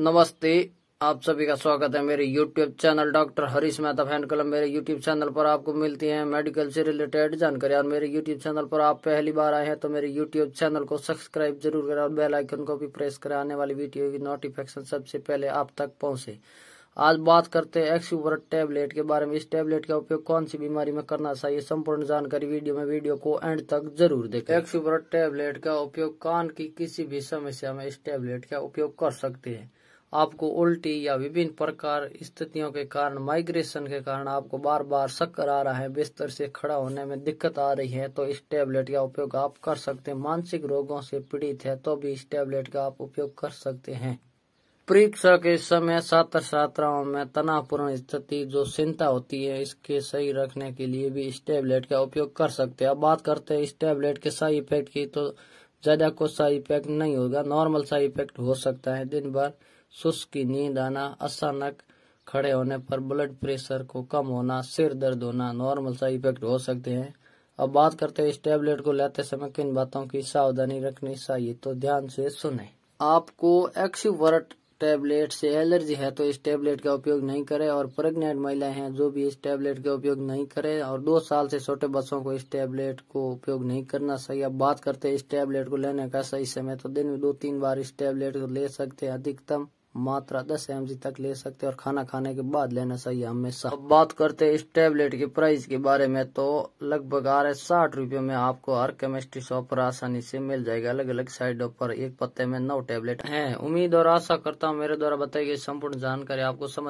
नमस्ते आप सभी का स्वागत है मेरे YouTube channel doctor Harish Mehta fan कलम मेरे यूट्यूब चैनल पर आपको मिलती है मेडिकल से रिलेटेड जानकारी और मेरे यूट्यूब चैनल पर आप पहली बार आए हैं तो मेरे यूट्यूब चैनल को सब्सक्राइब जरूर करें और बेल आइकन को भी प्रेस करें आने वाली वीडियो की नोटिफिकेशन सबसे पहले आप तक पहुंचे आज बात करते हैं एक्सयूवर टैबलेट के बारे में इस टैबलेट का उपयोग कौन सी बीमारी में करना चाहिए संपूर्ण जानकारी वीडियो में वीडियो को एंड तक जरूर देखें एक्सयूवर टैबलेट का उपयोग कान की किसी भी समस्या में इस टैबलेट का उपयोग कर सकते हैं आपको उल्टी या विभिन्न प्रकार स्थितियों के कारण माइग्रेशन के कारण आपको बार बार शक्कर आ रहा है बिस्तर से खड़ा होने में दिक्कत आ रही है तो इस टैबलेट का उपयोग आप कर सकते हैं मानसिक रोगों से पीड़ित है तो भी इस टैबलेट का आप उपयोग कर सकते हैं परीक्षा के समय छात्र छात्राओं में तनावपूर्ण स्थिति जो चिंता होती है इसके सही रखने के लिए भी इस टेबलेट का उपयोग कर सकते हैं अब बात करते हैं इस टेबलेट के साइड इफेक्ट की तो ज्यादा कुछ साइड इफेक्ट नहीं होगा नॉर्मल साइड इफेक्ट हो सकता है दिन भर सुस्त की नींद आना अचानक खड़े होने पर ब्लड प्रेशर को कम होना सिर दर्द होना नॉर्मल साइड इफेक्ट हो सकते हैं अब बात करते हैं इस टेबलेट को लेते समय किन बातों की सावधानी रखनी चाहिए तो ध्यान से सुने आपको एक्सीवर्ट टैबलेट से एलर्जी है तो इस टैबलेट का उपयोग नहीं करें और प्रेग्नेंट महिलाएं हैं जो भी इस टैबलेट का उपयोग नहीं करें और दो साल से छोटे बच्चों को इस टैबलेट को उपयोग नहीं करना सही अब बात करते हैं इस टैबलेट को लेने का सही समय तो दिन में दो तीन बार इस टैबलेट को ले सकते हैं अधिकतम मात्रा दस एम तक ले सकते और खाना खाने के बाद लेना सही है हमेशा अब बात करते हैं इस टेबलेट के प्राइस के बारे में तो लगभग आ रहे साठ रुपये में आपको हर केमिस्ट्री शॉप पर आसानी से मिल जाएगा अलग अलग साइडों पर एक पत्ते में नौ टेबलेट हैं उम्मीद और आशा करता हूँ मेरे द्वारा बताई गई संपूर्ण जानकारी आपको समझ